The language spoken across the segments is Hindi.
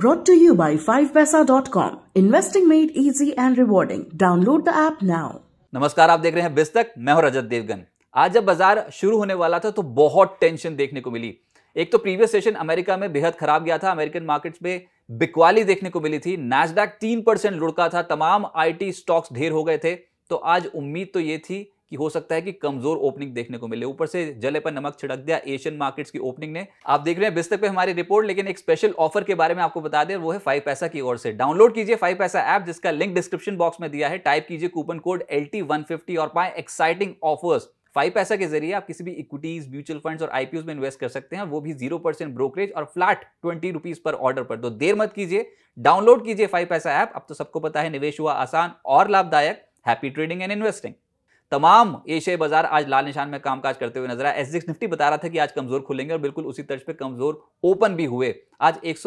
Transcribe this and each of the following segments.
Brought to you by 5paisa.com. Investing made easy and rewarding. Download the app now. नमस्कार आप देख रहे हैं बिस्तक मैं हूं रजत देवगन आज जब बाजार शुरू होने वाला था तो बहुत टेंशन देखने को मिली एक तो प्रीवियस सेशन अमेरिका में बेहद खराब गया था अमेरिकन मार्केट्स में बिकवाली देखने को मिली थी नैसडैक तीन परसेंट लुढ़का था तमाम आईटी स्टॉक्स ढेर हो गए थे तो आज उम्मीद तो ये थी कि हो सकता है कि कमजोर ओपनिंग देखने को मिले ऊपर से जले पर नमक छिड़क दिया एशियन मार्केट्स की ओपनिंग ने आप देख रहे हैं बिस्तर पे हमारी रिपोर्ट लेकिन एक स्पेशल ऑफर के बारे में आपको बता दें वो है फाइव पैसा की ओर से डाउनलोड कीजिए फाइव पैसा ऐप जिसका लिंक डिस्क्रिप्शन बॉक्स में दिया है टाइप कीजिए कूपन कोड एल और पाए एक्साइटिंग ऑफर्स फाइव पैसा के जरिए आप किसी भी इक्विटीज म्यूचुअल फंड्स और आईपीओ में इन्वेस्ट कर सकते हैं वो भी जीरो परसेंट ब्रोकरेज और फ्लैट ट्वेंटी रुपीज पर ऑर्डर पर तो देर मत कीजिए डाउनलोड कीजिए फाइव पैसा ऐप अब तो सबको पता है निवेश हुआ आसान और लाभदायक हैप्पी ट्रेडिंग एंड इन्वेस्टिंग तमाम एशियाई बाजार आज लाल निशान में कामकाज करते हुए नजर आए एस निफ्टी बता रहा था कि आज कमजोर खुलेंगे और बिल्कुल उसी तर्ज पे कमजोर ओपन भी हुए आज एक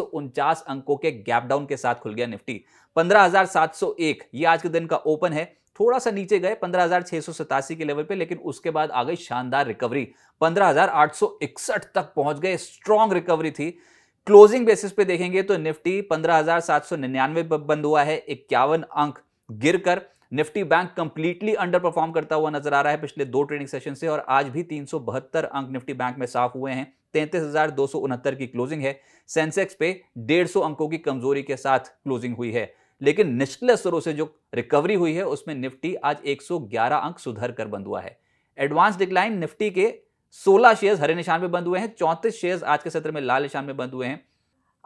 अंकों के गैप डाउन के साथ खुल गया निफ्टी 15,701 ये आज के दिन का ओपन है थोड़ा सा नीचे गए पंद्रह के लेवल पे लेकिन उसके बाद आ गई शानदार रिकवरी पंद्रह तक पहुंच गए स्ट्रांग रिकवरी थी क्लोजिंग बेसिस पे देखेंगे तो निफ्टी पंद्रह हजार सात सौ पर बंद हुआ है इक्यावन अंक गिरकर Nifty bank completely under perform करता हुआ नजर आ रहा है पिछले दो ट्रेडिंग सेशन से और आज भी तीन अंक निफ्टी बैंक में साफ हुए हैं तैंतीस की क्लोजिंग है सेंसेक्स पे सौ अंकों की कमजोरी के साथ क्लोजिंग हुई है लेकिन निचले स्तरों से जो रिकवरी हुई है उसमें निफ्टी आज 111 अंक सुधर कर बंद हुआ है एडवांस डिक्लाइन निफ्टी के 16 शेयर्स हरे निशान में बंद हुए हैं चौंतीस शेयर्स आज के सत्र में लाल निशान में बंद हुए हैं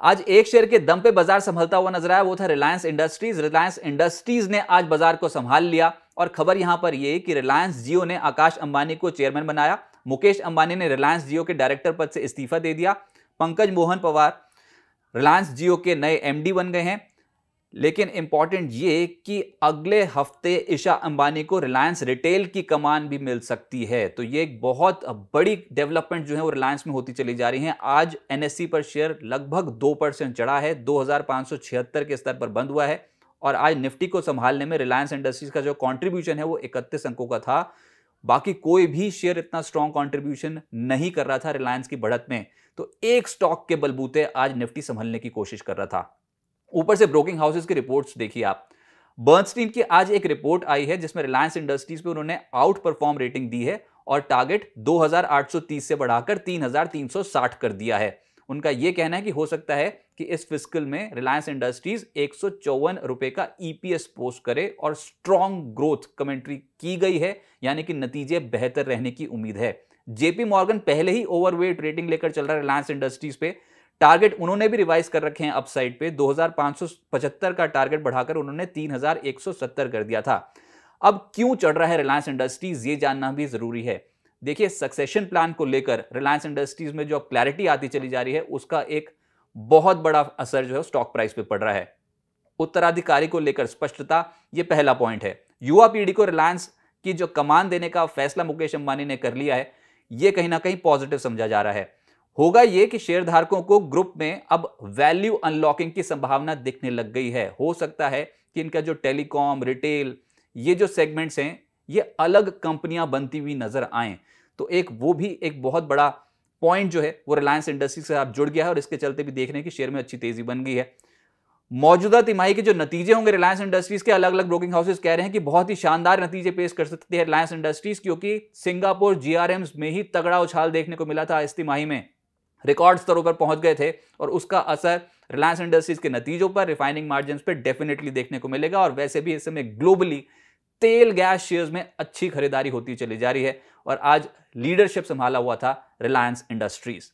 आज एक शेयर के दम पे बाजार संभलता हुआ नजर आया वो था रिलायंस इंडस्ट्रीज रिलायंस इंडस्ट्रीज ने आज बाजार को संभाल लिया और खबर यहां पर यह कि रिलायंस जियो ने आकाश अंबानी को चेयरमैन बनाया मुकेश अंबानी ने रिलायंस जियो के डायरेक्टर पद से इस्तीफा दे दिया पंकज मोहन पवार रिलायंस जियो के नए एमडी बन गए हैं लेकिन इम्पॉर्टेंट ये कि अगले हफ्ते ईशा अंबानी को रिलायंस रिटेल की कमान भी मिल सकती है तो ये एक बहुत बड़ी डेवलपमेंट जो है वो रिलायंस में होती चली जा रही है आज एन e पर शेयर लगभग दो परसेंट चढ़ा है दो के स्तर पर बंद हुआ है और आज निफ्टी को संभालने में रिलायंस इंडस्ट्रीज का जो कॉन्ट्रीब्यूशन है वो इकतीस अंकों का था बाकी कोई भी शेयर इतना स्ट्रॉन्ग कॉन्ट्रीब्यूशन नहीं कर रहा था रिलायंस की बढ़त में तो एक स्टॉक के बलबूते आज निफ्टी संभलने की कोशिश कर रहा था ऊपर से ब्रोकिंग हाउसेज की रिपोर्ट्स देखिए आप बर्नस्टीन की आज एक रिपोर्ट आई है जिसमें रिलायंस इंडस्ट्रीज पे उन्होंने आउट परफॉर्म रेटिंग दी है और टारगेट 2830 से बढ़ाकर 3360 कर दिया है उनका यह कहना है कि हो सकता है कि इस फिस्कल में रिलायंस इंडस्ट्रीज एक रुपए का ईपीएस e पोस्ट करे और स्ट्रॉन्ग ग्रोथ कमेंट्री की गई है यानी कि नतीजे बेहतर रहने की उम्मीद है जेपी मॉर्गन पहले ही ओवरवेट रेटिंग लेकर चल रहा है रिलायंस इंडस्ट्रीज पे टारगेट उन्होंने भी रिवाइज कर रखे हैं अपसाइड पे 2575 का टारगेट बढ़ाकर उन्होंने 3170 कर दिया था अब क्यों चढ़ रहा है रिलायंस इंडस्ट्रीज ये जानना भी जरूरी है देखिए सक्सेशन प्लान को लेकर रिलायंस इंडस्ट्रीज में जो अब क्लैरिटी आती चली जा रही है उसका एक बहुत बड़ा असर जो है स्टॉक प्राइस पर पड़ रहा है उत्तराधिकारी को लेकर स्पष्टता ये पहला पॉइंट है युवा पीढ़ी को रिलायंस की जो कमान देने का फैसला मुकेश अंबानी ने कर लिया है ये कहीं ना कहीं पॉजिटिव समझा जा रहा है होगा ये कि शेयरधारकों को ग्रुप में अब वैल्यू अनलॉकिंग की संभावना दिखने लग गई है हो सकता है कि इनका जो टेलीकॉम रिटेल ये जो सेगमेंट्स हैं ये अलग कंपनियां बनती हुई नजर आए तो एक वो भी एक बहुत बड़ा पॉइंट जो है वो रिलायंस इंडस्ट्रीज से आप जुड़ गया है और इसके चलते भी देख रहे हैं कि शेयर में अच्छी तेजी बन गई है मौजूदा तिमाही के जो नतीजे होंगे रिलायंस इंडस्ट्रीज के अलग अलग ब्रोकिंग हाउसेज कह रहे हैं कि बहुत ही शानदार नतीजे पेश कर सकती है रिलायंस इंडस्ट्रीज क्योंकि सिंगापुर जीआरएम्स में ही तगड़ा उछाल देखने को मिला था इस तिमाही में रिकॉर्ड स्तरों पर पहुंच गए थे और उसका असर रिलायंस इंडस्ट्रीज के नतीजों पर रिफाइनिंग मार्जिन पर डेफिनेटली देखने को मिलेगा और वैसे भी इस समय ग्लोबली तेल गैस शेयर्स में अच्छी खरीदारी होती चली जा रही है और आज लीडरशिप संभाला हुआ था रिलायंस इंडस्ट्रीज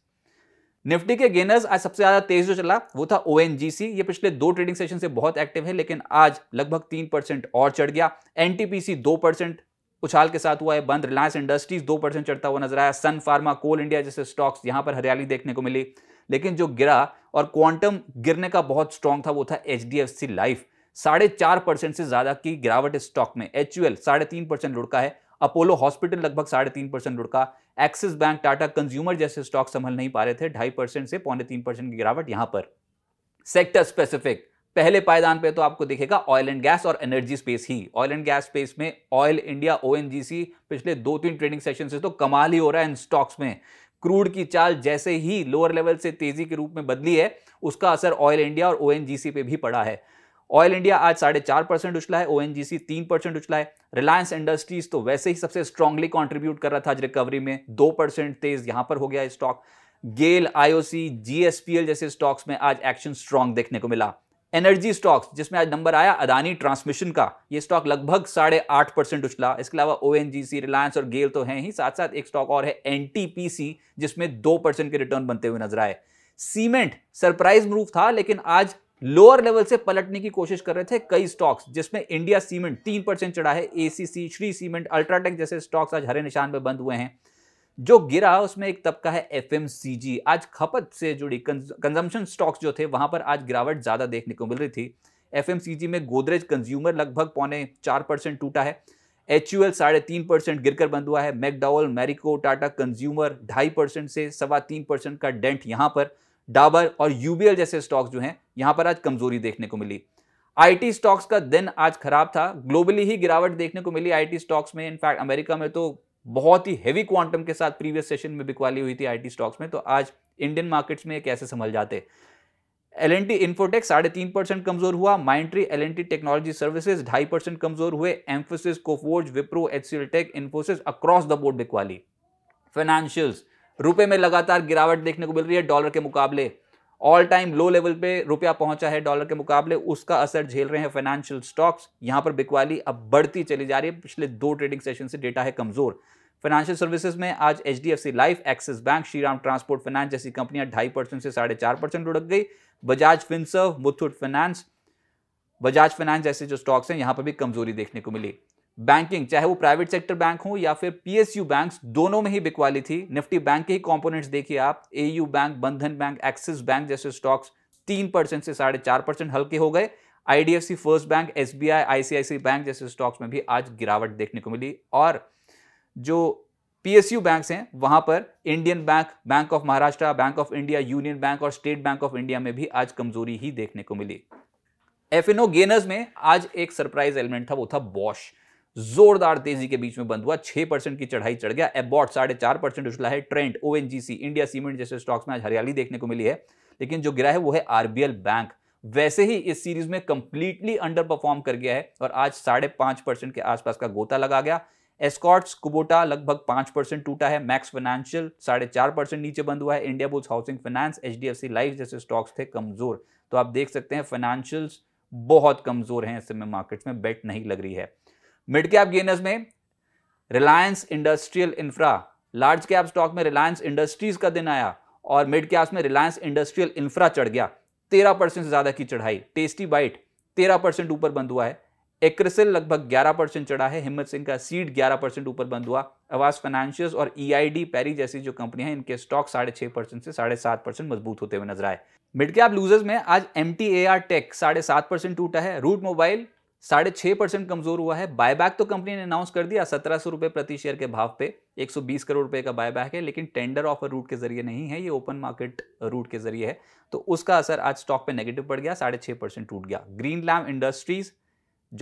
निफ्टी के गेनर्स आज सबसे ज्यादा तेज जो चला वो था ओ ये पिछले दो ट्रेडिंग सेशन से बहुत एक्टिव है लेकिन आज लगभग तीन परसेंट और चढ़ गया एनटीपीसी दो परसेंट उछाल के साथ हुआ है बंद रिलायंस इंडस्ट्रीज दो परसेंट चढ़ता हुआ नजर आया सन फार्मा कोल इंडिया जैसे स्टॉक्स यहां पर हरियाली देखने को मिली लेकिन जो गिरा और क्वांटम गिरने का बहुत स्ट्रांग था वो था एच लाइफ साढ़े चार परसेंट से ज्यादा की गिरावट स्टॉक में एच यू एल साढ़े तीन परसेंट लुड़का है अपोलो हॉस्पिटल लगभग साढ़े तीन परसेंट लुड़का एक्सिस बैंक टाटा कंज्यूमर जैसे स्टॉक संभल नहीं पा रहे थे ढाई परसेंट से पौने तीन परसेंट की गिरावट यहां पर सेक्टर स्पेसिफिक पहले पायदान पे तो आपको दिखेगा ऑयल एंड गैस और एनर्जी स्पेस ही ऑयल एंड गैस स्पेस में ऑयल इंडिया ओ पिछले दो तीन ट्रेडिंग सेशन से तो कमाल ही हो रहा है इन स्टॉक्स में क्रूड की चाल जैसे ही लोअर लेवल से तेजी के रूप में बदली है उसका असर ऑयल इंडिया और ओ पे भी पड़ा है ऑयल इंडिया आज साढ़े चार परसेंट उछला है ओ एन जी सी तीन परसेंट उछला है रिलायंस इंडस्ट्रीज तो वैसे ही सबसे स्ट्रांगली कंट्रीब्यूट कर रहा था आज रिकवरी में दो परसेंट तेज यहां पर हो गया स्टॉक गेल आईओसी जीएसपीएल जैसे स्टॉक्स में आज एक्शन स्ट्रांग देखने को मिला एनर्जी स्टॉक्स जिसमें आज नंबर आया अदानी ट्रांसमिशन का ये स्टॉक लगभग साढ़े आठ परसेंट उछला इसके अलावा ओ रिलायंस और गेल तो हैं ही साथ साथ एक स्टॉक और है एन जिसमें दो परसेंट के रिटर्न बनते हुए नजर आए सीमेंट सरप्राइज मूव था लेकिन आज लोअर लेवल से पलटने की कोशिश कर रहे थे कई स्टॉक्स जिसमें इंडिया सीमेंट तीन परसेंट चढ़ा है एसीसी श्री सीमेंट अल्ट्राटेक जैसे स्टॉक्स आज हरे निशान पर बंद हुए हैं जो गिरा उसमें एक तबका है एफ आज खपत से जुड़ी कंजम्पशन स्टॉक्स जो थे वहां पर आज गिरावट ज़्यादा देखने को मिल रही थी एफ में गोदरेज कंज्यूमर लगभग पौने चार परसेंट टूटा है एच यू एल साढ़े तीन परसेंट गिरकर बंद हुआ है मैकडॉवल मैरिको टाटा कंज्यूमर ढाई परसेंट से सवा तीन परसेंट का डेंट यहाँ पर डाबर और यूबीएल जैसे स्टॉक्स जो हैं यहाँ पर आज कमजोरी देखने को मिली आईटी स्टॉक्स का दिन आज खराब था ग्लोबली ही गिरावट देखने को मिली आईटी स्टॉक्स में इनफैक्ट अमेरिका में तो बहुत ही हैवी क्वांटम के साथ प्रीवियस सेशन में बिकवाली हुई थी आईटी स्टॉक्स में तो आज इंडियन मार्केट्स में कैसे संभल जाते एल एन टी इन्फोटेक साढ़े तीन परसेंट कमजोर हुआ Mindtree L N T technology services ढाई परसेंट कमजोर हुए Mphasis Coforge Wipro H C tech Infosys across the board बिकवाली फाइनेंशियल्स रुपए में लगातार गिरावट देखने को मिल रही है डॉलर के मुकाबले ऑल टाइम लो लेवल पे रुपया पहुंचा है डॉलर के मुकाबले उसका असर झेल रहे हैं फाइनेंशियल स्टॉक्स यहां पर बिकवाली अब बढ़ती चली जा रही है पिछले दो ट्रेडिंग सेशन से डेटा है कमजोर फाइनेंशियल सर्विसेज में आज H D F C life Axis Bank Shriram Transport Finance जैसी कंपनियां ढाई परसेंट से साढ़े चार परसेंट लुढ़क गई Bajaj Finserv Muthoot Finance Bajaj Finance जैसे जो स्टॉक्स हैं यहां पर भी कमजोरी देखने को मिली बैंकिंग चाहे वो प्राइवेट सेक्टर बैंक हो या फिर पीएसयू बैंक्स दोनों में ही बिकवाली थी निफ्टी बैंक के ही कंपोनेंट्स देखिए आप AU Bank Bandhan Bank Axis Bank जैसे स्टॉक्स तीन परसेंट से साढ़े चार परसेंट हल्के हो गए आईडीएफसी फर्स्ट बैंक एस आईसीआईसीआई बैंक जैसे स्टॉक्स में भी आज गिरावट देखने को मिली और जो पीएसयू बैंक्स हैं वहां पर Indian Bank Bank of Maharashtra Bank of India Union Bank और स्टेट बैंक ऑफ इंडिया में भी आज कमजोरी ही देखने को मिली एफ गेनर्स में आज एक सरप्राइज एलिमेंट था वो था बॉश जोरदार तेजी के बीच में बंद हुआ छह परसेंट की चढ़ाई चढ़ गया एबॉट साढ़े चार परसेंट उछला है ट्रेंड ओ इंडिया सीमेंट जैसे स्टॉक्स में आज हरियाली देखने को मिली है लेकिन जो गिरा है वो है आरबीएल बैंक वैसे ही इस सीरीज में कंप्लीटली अंडर परफॉर्म कर गया है और आज साढ़े पांच परसेंट के आसपास का गोता लगा गया एस्कॉट्स कुबोटा लगभग पांच परसेंट टूटा है मैक्स फाइनेंशियल साढ़े चार परसेंट नीचे बंद हुआ है India Bulls Housing Finance H D F C life जैसे स्टॉक्स थे कमजोर तो आप देख सकते हैं फाइनेंशियल्स बहुत कमजोर हैं इस समय मार्केट्स में बेट नहीं लग रही है मिड कैप गेनर्स में Reliance Industrial Infra large cap stock में रिलायंस इंडस्ट्रीज का दिन आया और मिड कैप्स में रिलायंस इंडस्ट्रियल इंफ्रा चढ़ गया तेरह परसेंट से ज़्यादा की चढ़ाई टेस्टी बाइट तेरह परसेंट ऊपर बंद हुआ है एक्रिसल लगभग ग्यारह परसेंट चढ़ा है हिम्मत सिंह का सीड ग्यारह परसेंट ऊपर बंद हुआ आवास फाइनेंशियस और ईआईडी e पैरी जैसी जो कंपनी है इनके स्टॉक साढ़े छह परसेंट से साढ़े सात परसेंट मजबूत होते हुए नजर आए मिड कैप लूजर्स में आज M T A R tech साढ़े सात परसेंट टूटा है रूट मोबाइल साढ़े छः परसेंट कमजोर हुआ है बायबैक तो कंपनी ने अनाउंस कर दिया सत्रह सौ रुपये प्रति शेयर के भाव पे 120 करोड़ रुपए का बायबैक है लेकिन टेंडर ऑफर रूट के जरिए नहीं है ये ओपन मार्केट रूट के जरिए है तो उसका असर आज स्टॉक पे नेगेटिव पड़ गया साढ़े छः परसेंट टूट गया Greenlam Industries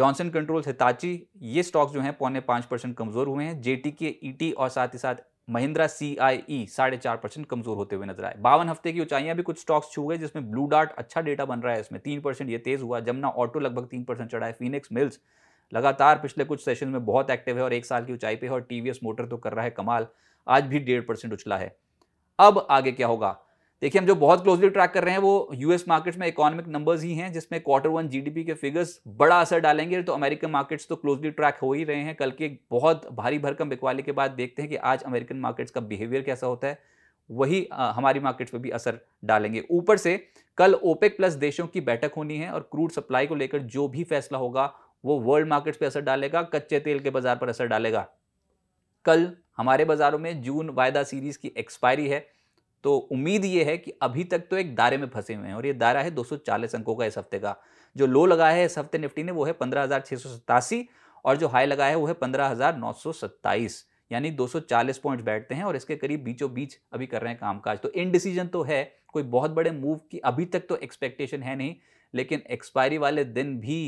Johnson control Hitachi ये स्टॉक जो है पौने पाँच परसेंट कमजोर हुए हैं जेटी के ईटी और साथ ही साथ महिंद्रा सी आई ई साढ़े चार परसेंट कमजोर होते हुए नजर आए बावन हफ्ते की ऊंचाइयां भी कुछ स्टॉक्स छू गए जिसमें ब्लू डार्ट अच्छा डेटा बन रहा है इसमें तीन परसेंट ये तेज हुआ जमुना ऑटो लगभग तीन परसेंट चढ़ा है फीनिक्स मिल्स लगातार पिछले कुछ सेशन में बहुत एक्टिव है और एक साल की ऊंचाई पे है और टीवीएस मोटर तो कर रहा है कमाल आज भी डेढ़ परसेंट उछला है अब आगे क्या होगा देखिए हम जो बहुत क्लोजली ट्रैक कर रहे हैं वो यूएस मार्केट्स में इकोनॉमिक नंबर्स ही हैं जिसमें क्वार्टर वन जीडीपी के फिगर्स बड़ा असर डालेंगे तो अमेरिकन मार्केट्स तो क्लोजली ट्रैक हो ही रहे हैं कल के बहुत भारी भरकम बिकवाली के बाद देखते हैं कि आज अमेरिकन मार्केट्स का बिहेवियर कैसा होता है वही हमारी मार्केट्स पर भी असर डालेंगे ऊपर से कल ओपेक प्लस देशों की बैठक होनी है और क्रूड सप्लाई को लेकर जो भी फैसला होगा वो वर्ल्ड मार्केट्स पर असर डालेगा कच्चे तेल के बाजार पर असर डालेगा कल हमारे बाज़ारों में जून वायदा सीरीज़ की एक्सपायरी है तो उम्मीद ये है कि अभी तक तो एक दायरे में फंसे हुए हैं और ये दायरा है 240 अंकों का इस हफ्ते का जो लो लगा है इस हफ्ते निफ्टी ने वो है पंद्रह और जो हाई लगा है वो है पंद्रह यानी 240 पॉइंट बैठते हैं और इसके करीब बीचों बीच अभी कर रहे हैं कामकाज तो इन डिसीजन तो है कोई बहुत बड़े मूव की अभी तक तो एक्सपेक्टेशन है नहीं लेकिन एक्सपायरी वाले दिन भी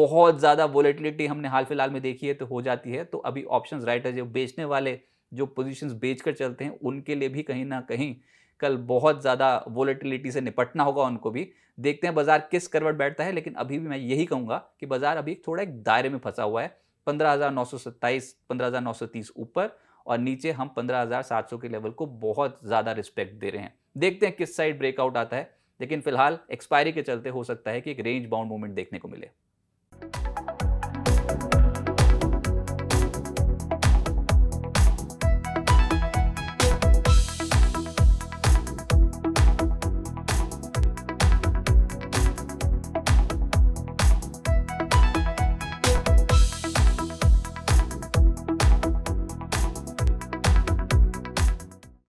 बहुत ज़्यादा वोलेटिलिटी हमने हाल फिलहाल में देखी है तो हो जाती है तो अभी ऑप्शन राइटर जो बेचने वाले जो पोजीशंस बेचकर चलते हैं उनके लिए भी कहीं ना कहीं कल बहुत ज़्यादा वोलेटिलिटी से निपटना होगा उनको भी देखते हैं बाजार किस करवट बैठता है लेकिन अभी भी मैं यही कहूँगा कि बाजार अभी थोड़ा एक दायरे में फंसा हुआ है पंद्रह हज़ार नौ सौ सत्ताईस पंद्रह हज़ार नौ सौ तीस ऊपर और नीचे हम पंद्रह हज़ार सात सौ के लेवल को बहुत ज़्यादा रिस्पेक्ट दे रहे हैं देखते हैं किस साइड ब्रेकआउट आता है लेकिन फिलहाल एक्सपायरी के चलते हो सकता है कि एक रेंज बाउंड मूवमेंट देखने को मिले